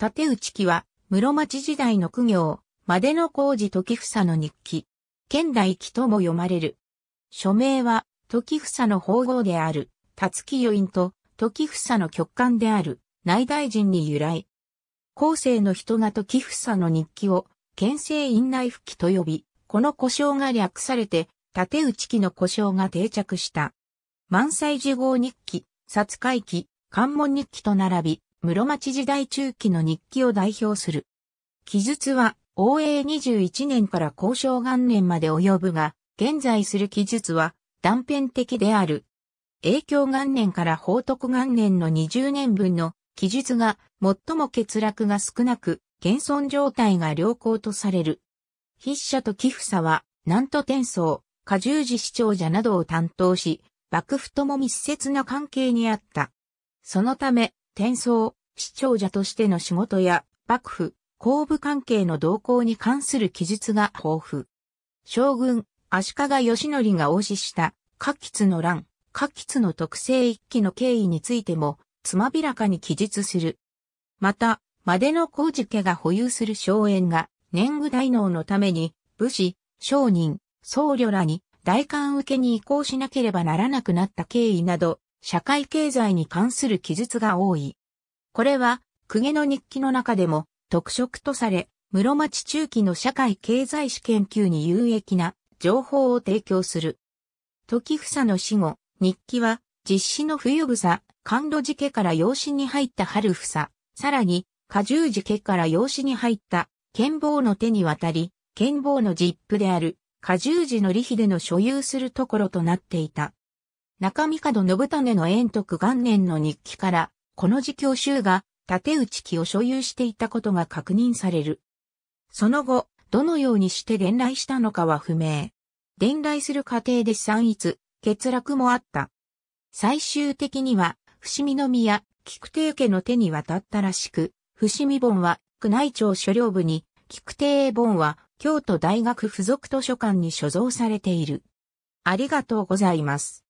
立内記は、室町時代の苦行、までの工事時房の日記。現代記とも読まれる。署名は、時房の法号である、辰木余韻と、時房の極官である、内大臣に由来。後世の人が時房の日記を、県政院内復記と呼び、この故障が略されて、立内記の故障が定着した。満載事号日記、殺会記、関門日記と並び、室町時代中期の日記を代表する。記述は、応永21年から交渉元年まで及ぶが、現在する記述は断片的である。影響元年から報徳元年の20年分の記述が最も欠落が少なく、現存状態が良好とされる。筆者と寄付者は、南都天宗、過重字市長者などを担当し、幕府とも密接な関係にあった。そのため、転送、視聴者としての仕事や、幕府、公部関係の動向に関する記述が豊富。将軍、足利義則が応じした、下吉の乱、下吉の特性一揆の経緯についても、つまびらかに記述する。また、までの工事家が保有する荘園が、年貢大能のために、武士、商人、僧侶らに、大官受けに移行しなければならなくなった経緯など、社会経済に関する記述が多い。これは、公家の日記の中でも特色とされ、室町中期の社会経済史研究に有益な情報を提供する。時房の死後、日記は実施の冬房、甘露寺家から養子に入った春房、さらに、荷重寺家から養子に入った剣坊の手に渡り、剣坊の実父である荷重寺の利秀の所有するところとなっていた。中三門信種の延徳元年の日記から、この字教衆が、立内記を所有していたことが確認される。その後、どのようにして伝来したのかは不明。伝来する過程で散逸、欠落もあった。最終的には、伏見宮、菊亭家の手に渡ったらしく、伏見本は宮内庁所領部に、菊亭本は京都大学附属図書館に所蔵されている。ありがとうございます。